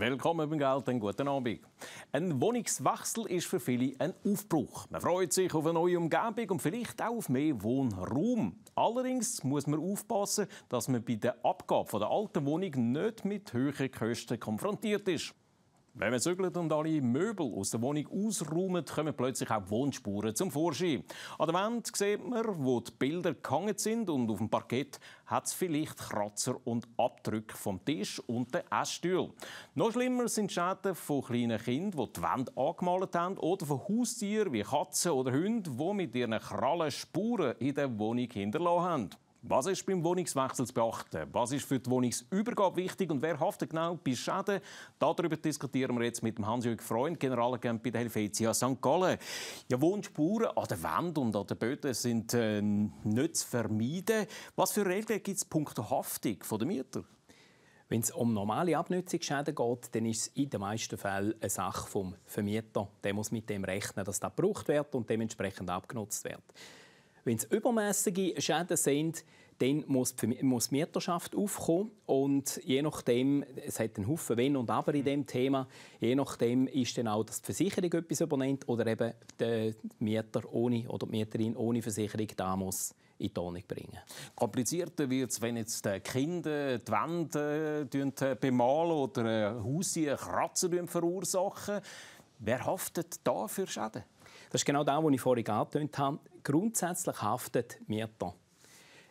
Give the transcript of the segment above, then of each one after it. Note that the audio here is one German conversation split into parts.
Willkommen beim Geld, einen guten Abend. Ein Wohnungswechsel ist für viele ein Aufbruch. Man freut sich auf eine neue Umgebung und vielleicht auch auf mehr Wohnraum. Allerdings muss man aufpassen, dass man bei der Abgabe der alten Wohnung nicht mit höheren Kosten konfrontiert ist. Wenn man zügelt und alle Möbel aus der Wohnung ausräumt, kommen plötzlich auch Wohnspuren zum Vorschein. An der Wand sieht man, wo die Bilder gehangen sind und auf dem Parkett hat es vielleicht Kratzer und Abdrücke vom Tisch und den Essstühl. Noch schlimmer sind die Schäden von kleinen Kindern, die die Wände angemalt haben oder von Haustieren wie Katzen oder Hunden, die mit ihren Krallen Spuren in der Wohnung hinterlassen haben. Was ist beim Wohnungswechsel zu beachten? Was ist für die Wohnungsübergabe wichtig und wer haftet genau bei Schäden? Darüber diskutieren wir jetzt mit hans jürgen Freund, Generalagent bei der Helvetia St. Gallen. Ja, Wohnspuren an der Wand und an den Böden sind äh, nicht zu vermeiden. Was für Regeln gibt es punkto Haftung der Mieter? Wenn es um normale Abnutzungsschäden geht, dann ist es in den meisten Fällen eine Sache vom Vermieter. Der muss mit dem rechnen, dass das gebraucht wird und dementsprechend abgenutzt wird. Wenn es übermäßige Schäden sind, dann muss die, muss die Mieterschaft aufkommen und je nachdem, es hat einen Haufen Wenn und Aber in dem Thema, je nachdem ist dann auch, dass die Versicherung etwas übernimmt oder eben der Mieter ohne oder die Mieterin ohne Versicherung da muss in Tonung Ordnung bringen. Komplizierter wird es, wenn jetzt äh, die Kinder die Wände äh, äh, bemalen oder ein Haus Kratzen verursachen. Wer haftet da für Schäden? Das ist genau das, was ich vorhin angetönt habe grundsätzlich haftet Mieter. da.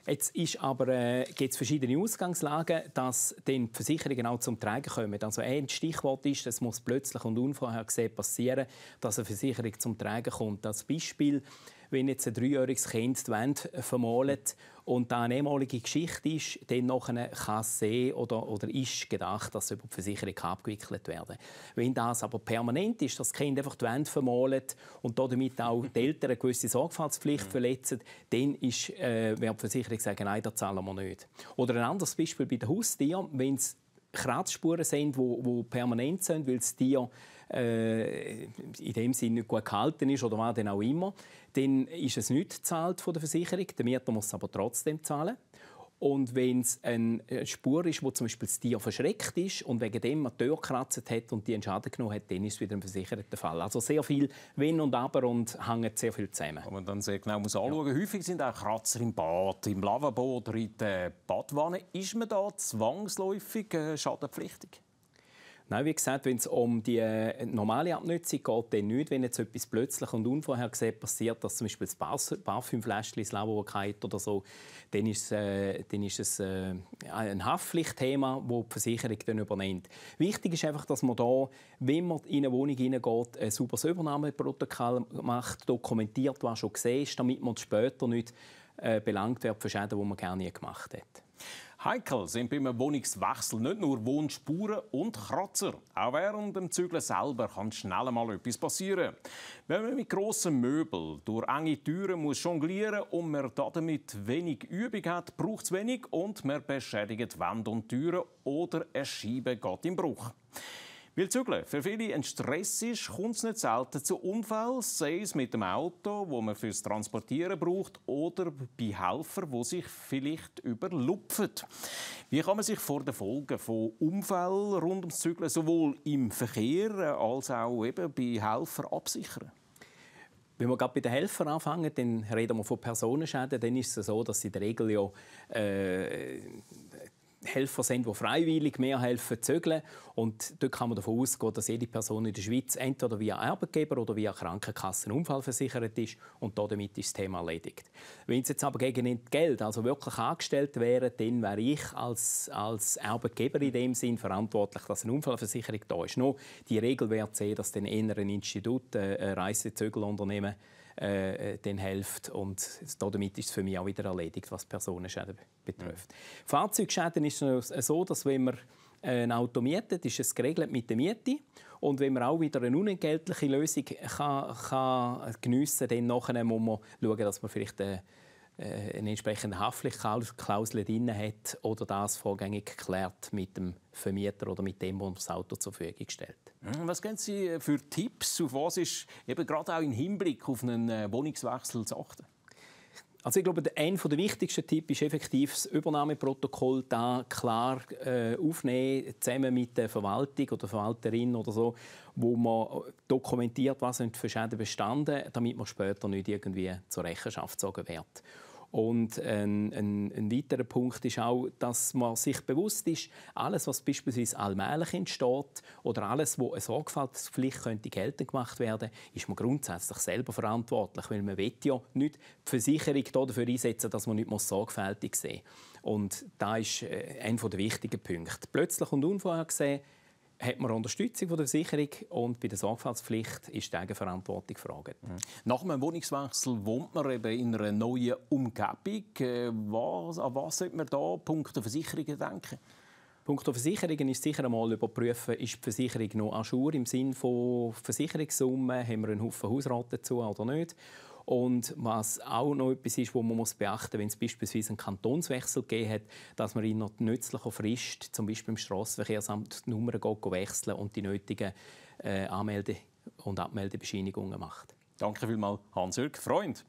Jetzt ist aber, äh, gibt es verschiedene Ausgangslagen, dass dann Versicherungen auch zum Tragen kommen. Also ein Stichwort ist, das muss plötzlich und unvorhergesehen passieren, dass eine Versicherung zum Tragen kommt. Als Beispiel, wenn jetzt ein dreijähriges Kind die Wand äh, vermalt und da eine ehemalige Geschichte ist, dann nachher kann es sehen oder, oder ist gedacht, dass über die Versicherung abgewickelt werden Wenn das aber permanent ist, dass das Kind einfach die Wand vermalt und damit auch die Eltern eine gewisse Sorgfaltspflicht verletzen, dann ist, äh, wird die Versicherung sagen, nein, das zahlen wir nicht. Oder ein anderes Beispiel bei den Haustieren, wenn es Kratzspuren sind, die permanent sind, weil das Tier äh, in dem Sinne nicht gut gehalten ist oder was denn auch immer, dann ist es nicht gezahlt von der Versicherung. Der Mieter muss es aber trotzdem zahlen. Und wenn es eine Spur ist, wo zum Beispiel das Tier verschreckt ist und wegen dem eine Tür gekratzt hat und die einen Schaden genommen hat, dann ist es wieder ein versicherter Fall. Also sehr viel Wenn und Aber und hängt sehr viel zusammen. Wenn man dann sehr genau muss anschauen ja. häufig sind auch Kratzer im Bad, im Lavabo oder in der Badwanne. Ist man da zwangsläufig äh, schadenpflichtig? Nein, wie gesagt, wenn es um die äh, normale Abnutzung geht, dann nicht. Wenn jetzt etwas plötzlich und unvorhergesehen passiert, dass zum Beispiel das Parfümfläschchen ins Labor geht oder so, dann ist es, äh, dann ist es äh, ein Haftpflichtthema, das die Versicherung dann übernimmt. Wichtig ist einfach, dass man da, wenn man in eine Wohnung hineingeht, ein sauberes Übernahmeprotokoll macht, dokumentiert, was schon gesehen ist, damit man später nicht äh, belangt wird für Schäden, die man gerne nie gemacht hat. Heikel sind beim Wohnungswechsel nicht nur Wohnspuren und Kratzer. Auch während dem Zügeln selber kann schnell mal etwas passieren. Wenn man mit grossen Möbeln durch enge Türen muss jonglieren und man damit wenig Übung hat, braucht es wenig und man beschädigt Wände und Türen oder eine Scheibe geht im Bruch. Weil Zügeln für viele ein Stress ist, kommt es nicht selten zu Unfällen, sei es mit dem Auto, wo man fürs Transportieren braucht, oder bei Helfern, wo sich vielleicht überlupfen. Wie kann man sich vor den Folgen von Unfällen rund ums Zügeln sowohl im Verkehr als auch eben bei Helfern absichern? Wenn wir gerade bei den Helfern anfangen, dann reden wir von Personenschäden, dann ist es so, dass sie in der Regel ja äh, Helfer sind, die freiwillig mehr helfen zögeln. Und dort kann man davon ausgehen, dass jede Person in der Schweiz entweder via Arbeitgeber oder via Krankenkassen unfallversichert ist und damit ist das Thema erledigt. Wenn es jetzt aber gegen Geld, also wirklich angestellt wäre, dann wäre ich als, als Arbeitgeber in dem Sinn verantwortlich, dass eine Unfallversicherung da ist. Noch die Regel wäre sehen, dass dann eher ein Institut, äh, Reisezögelunternehmen, äh, äh, dann hilft. Und damit ist es für mich auch wieder erledigt, was Personenschäden betrifft. Mhm. Fahrzeugschäden ist äh, so, dass wenn man äh, ein Auto mietet, ist es geregelt mit der Miete. Und wenn man auch wieder eine unentgeltliche Lösung kann, kann geniessen kann, dann nachher muss man schauen, dass man vielleicht eine äh, eine entsprechende Haftpflichtklausel drin hat oder das vorgängig geklärt mit dem Vermieter oder mit dem, der das Auto zur Verfügung stellt. Hm, was geben Sie äh, für Tipps, auf was ist eben gerade auch im Hinblick auf einen äh, Wohnungswechsel zu achten? Also ich glaube, einer der wichtigsten Tipps ist effektiv das Übernahmeprotokoll da klar äh, aufnehmen, zusammen mit der Verwaltung oder Verwalterin oder so wo man dokumentiert, was für Schäden bestanden, damit man später nicht irgendwie zur Rechenschaft gezogen wird. Und ein, ein, ein, weiterer Punkt ist auch, dass man sich bewusst ist, alles, was beispielsweise allmählich entsteht oder alles, wo eine Sorgfaltspflicht könnte geltend gemacht werden, ist man grundsätzlich selber verantwortlich, weil man will ja nicht die Versicherung dafür einsetzen, dass man nicht mehr sorgfältig sehen muss. Und da ist äh, einer der wichtigen Punkte. Plötzlich und unvorhergesehen hat man Unterstützung von der Versicherung und bei der Sorgfaltspflicht ist die Eigenverantwortung gefragt. Mhm. Nach einem Wohnungswechsel wohnt man eben in einer neuen Umgebung. Äh, was, an was sollte man da Punkt Versicherungen denken? Punkt Versicherungen ist sicher einmal überprüfen, ist die Versicherung noch an Schur im Sinne von Versicherungssummen, haben wir einen Haufen Hausraten zu oder nicht. Und was auch noch etwas ist, wo man muss beachten muss, wenn es beispielsweise einen Kantonswechsel gegeben hat, dass man in nützlicher Frist, zum Beispiel im Strassenverkehrsamt, die Nummern wechseln und die nötigen äh, Anmelde- und Abmeldebescheinigungen macht. Danke vielmals, Hans-Jürg Freund.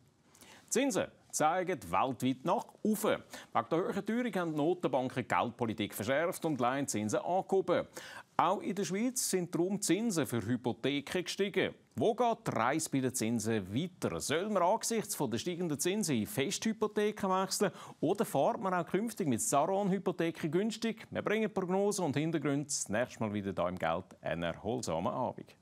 Zinsen zeigen weltweit nach oben. Wegen der hohen Teuerung haben die Notenbanken die Geldpolitik verschärft und Leihenzinsen angehoben. Auch in der Schweiz sind darum Zinsen für Hypotheken gestiegen. Wo geht die Reise bei den Zinsen weiter? Soll man angesichts der steigenden Zinsen in Festhypotheken wechseln oder fährt man auch künftig mit Saron-Hypotheken günstig? Wir bringen Prognosen und Hintergründe das nächste Mal wieder hier im Geld. Einen erholsamen Abend.